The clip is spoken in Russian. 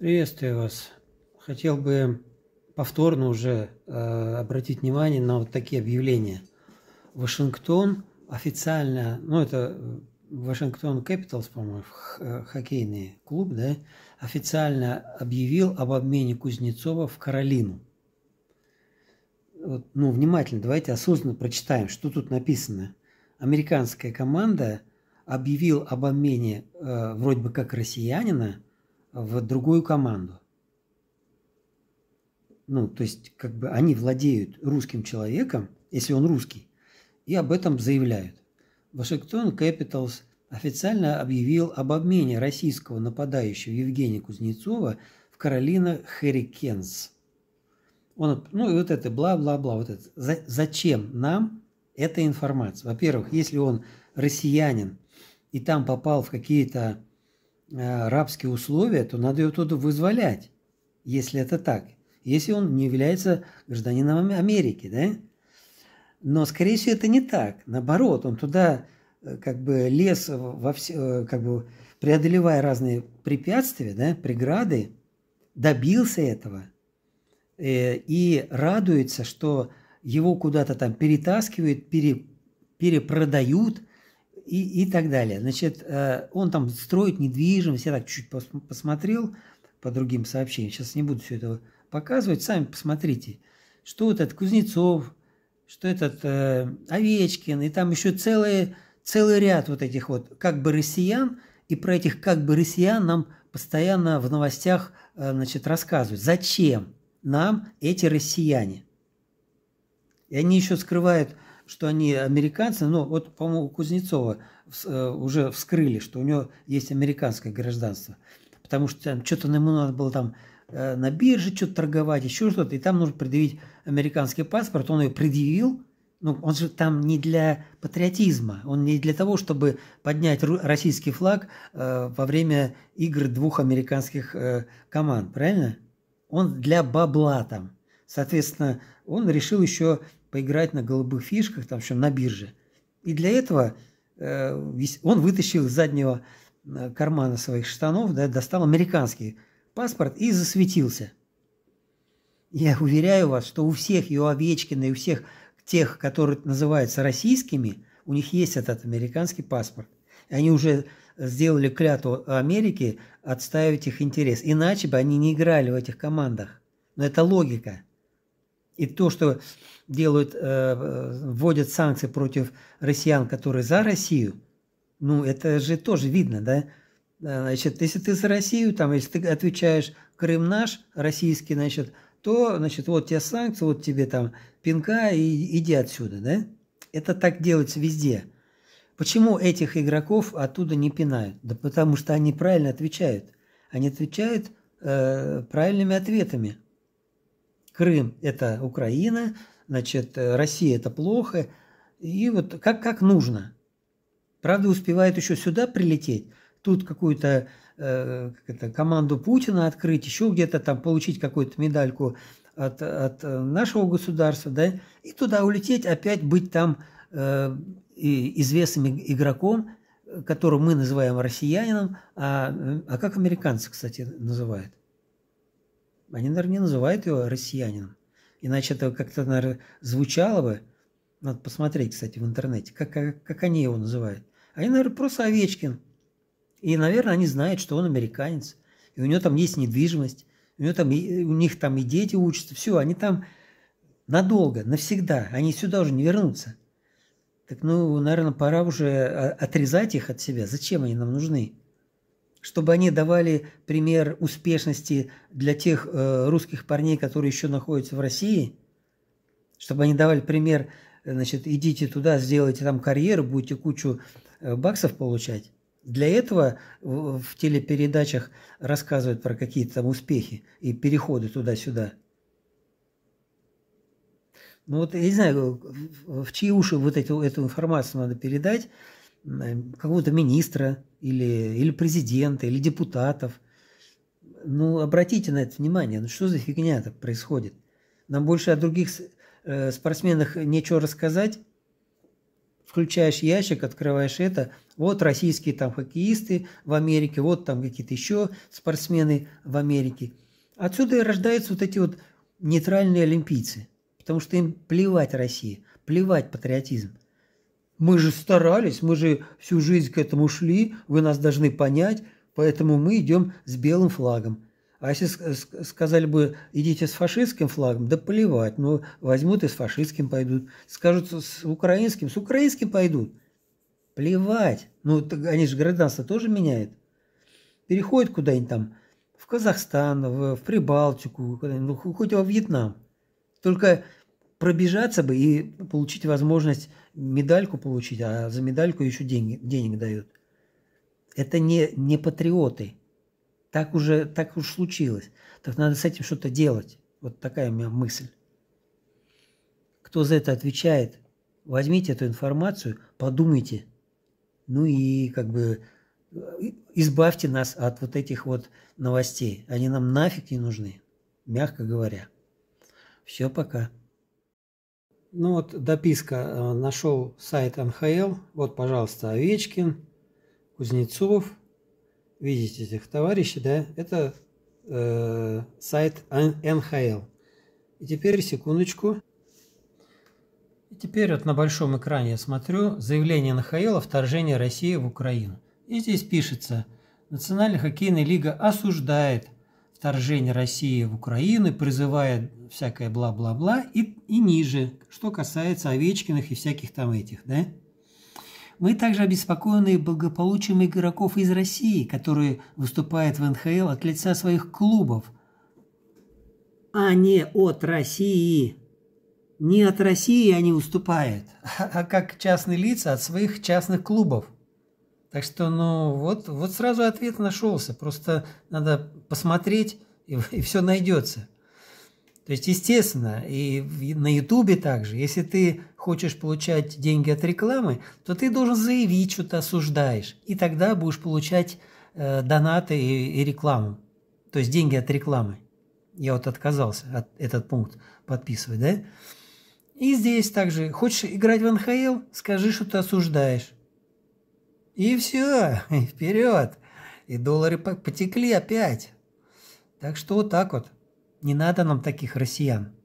Приветствую вас. Хотел бы повторно уже э, обратить внимание на вот такие объявления. Вашингтон официально, ну это э, Вашингтон Кэпиталс, по-моему, э, хоккейный клуб, да, официально объявил об обмене Кузнецова в Каролину. Вот, ну, внимательно, давайте осознанно прочитаем, что тут написано. Американская команда объявила об обмене э, вроде бы как россиянина – в другую команду. Ну, то есть, как бы они владеют русским человеком, если он русский, и об этом заявляют. Вашингтон Кэпиталс официально объявил об обмене российского нападающего Евгения Кузнецова в Каролина Херрикенс. Он, ну и вот это бла-бла-бла, вот это. зачем нам эта информация? Во-первых, если он россиянин и там попал в какие-то Э, рабские условия, то надо его туда вызволять, если это так. Если он не является гражданином Америки, да? Но, скорее всего, это не так. Наоборот, он туда э, как бы лез, во все, э, как бы преодолевая разные препятствия, да, преграды, добился этого и радуется, что его куда-то там перетаскивают, пере, перепродают – и, и так далее. Значит, э, он там строит недвижимость, я так чуть пос, посмотрел по другим сообщениям, сейчас не буду все это показывать, сами посмотрите, что этот Кузнецов, что этот э, Овечкин, и там еще целые, целый ряд вот этих вот как бы россиян, и про этих как бы россиян нам постоянно в новостях э, значит, рассказывают. Зачем нам эти россияне? И они еще скрывают что они американцы, ну вот, по-моему, Кузнецова э, уже вскрыли, что у него есть американское гражданство, потому что там что-то ему надо было там э, на бирже что-то торговать, еще что-то, и там нужно предъявить американский паспорт, он ее предъявил, ну, он же там не для патриотизма, он не для того, чтобы поднять российский флаг э, во время игр двух американских э, команд, правильно? Он для бабла там. Соответственно, он решил еще поиграть на голубых фишках, там еще на бирже. И для этого э, он вытащил из заднего э, кармана своих штанов, да, достал американский паспорт и засветился. Я уверяю вас, что у всех и у Овечкина, и у всех тех, которые называются российскими, у них есть этот американский паспорт. И они уже сделали клятву Америке отстаивать их интерес. Иначе бы они не играли в этих командах. Но это логика – и то, что делают, э, вводят санкции против россиян, которые за Россию, ну, это же тоже видно, да? Э, значит, если ты за Россию, там, если ты отвечаешь «Крым наш», российский, значит, то, значит, вот тебе санкции, вот тебе там пинка и иди отсюда, да? Это так делается везде. Почему этих игроков оттуда не пинают? Да потому что они правильно отвечают. Они отвечают э, правильными ответами. Крым – это Украина, значит, э, Россия – это плохо. И вот как, как нужно. Правда, успевает еще сюда прилететь, тут какую-то э, как команду Путина открыть, еще где-то там получить какую-то медальку от, от э, нашего государства, да, и туда улететь, опять быть там э, известным игроком, которого мы называем россиянином, а, э, а как американцы, кстати, называют. Они, наверное, не называют его россиянином. Иначе это как-то, наверное, звучало бы. Надо посмотреть, кстати, в интернете, как, как, э, как они его называют. Они, наверное, просто Овечкин. И, наверное, они знают, что он американец. И у него там есть недвижимость. У, него там, э, у них там и дети учатся. Все, они там надолго, навсегда. Они сюда уже не вернутся. Так, ну, наверное, пора уже э, отрезать их от себя. Зачем они нам нужны? чтобы они давали пример успешности для тех э, русских парней, которые еще находятся в России, чтобы они давали пример, значит, идите туда, сделайте там карьеру, будете кучу э, баксов получать. Для этого в, в телепередачах рассказывают про какие-то там успехи и переходы туда-сюда. Ну вот, я не знаю, в, в чьи уши вот эту, эту информацию надо передать, какого-то министра или, или президента, или депутатов. Ну, обратите на это внимание, ну что за фигня-то происходит? Нам больше о других э, спортсменах нечего рассказать. Включаешь ящик, открываешь это. Вот российские там хоккеисты в Америке, вот там какие-то еще спортсмены в Америке. Отсюда и рождаются вот эти вот нейтральные олимпийцы, потому что им плевать Россия, плевать патриотизм. Мы же старались, мы же всю жизнь к этому шли, вы нас должны понять, поэтому мы идем с белым флагом. А если сказали бы, идите с фашистским флагом, да плевать, но ну, возьмут и с фашистским пойдут. Скажут с украинским, с украинским пойдут. Плевать. Ну, они же гражданство тоже меняют. Переходят куда-нибудь там, в Казахстан, в, в Прибалтику, ну, хоть во Вьетнам. Только пробежаться бы и получить возможность медальку получить, а за медальку еще деньги, денег дают. Это не, не патриоты. Так уже так уж случилось. Так надо с этим что-то делать. Вот такая у меня мысль. Кто за это отвечает, возьмите эту информацию, подумайте. Ну и как бы э, избавьте нас от вот этих вот новостей. Они нам нафиг не нужны, мягко говоря. Все, пока. Ну вот дописка. Э, нашел сайт НХЛ. Вот, пожалуйста, Овечкин, Кузнецов. Видите этих товарищей, да? Это э, сайт НХЛ. И теперь, секундочку. И теперь вот на большом экране я смотрю заявление НХЛ о вторжении России в Украину. И здесь пишется, Национальная хоккейная лига осуждает – вторжение России в Украину, призывая всякое бла-бла-бла, и, и ниже, что касается Овечкиных и всяких там этих, да? Мы также обеспокоены благополучием игроков из России, которые выступают в НХЛ от лица своих клубов, а не от России. Не от России они уступают, а как частные лица от своих частных клубов – так что, ну, вот, вот сразу ответ нашелся. Просто надо посмотреть, и, и все найдется. То есть, естественно, и на Ютубе также, если ты хочешь получать деньги от рекламы, то ты должен заявить, что ты осуждаешь, и тогда будешь получать э, донаты и, и рекламу, то есть деньги от рекламы. Я вот отказался от этот пункт подписывать, да? И здесь также, хочешь играть в НХЛ, скажи, что ты осуждаешь. И все, и вперед. И доллары потекли опять. Так что вот так вот. Не надо нам таких россиян.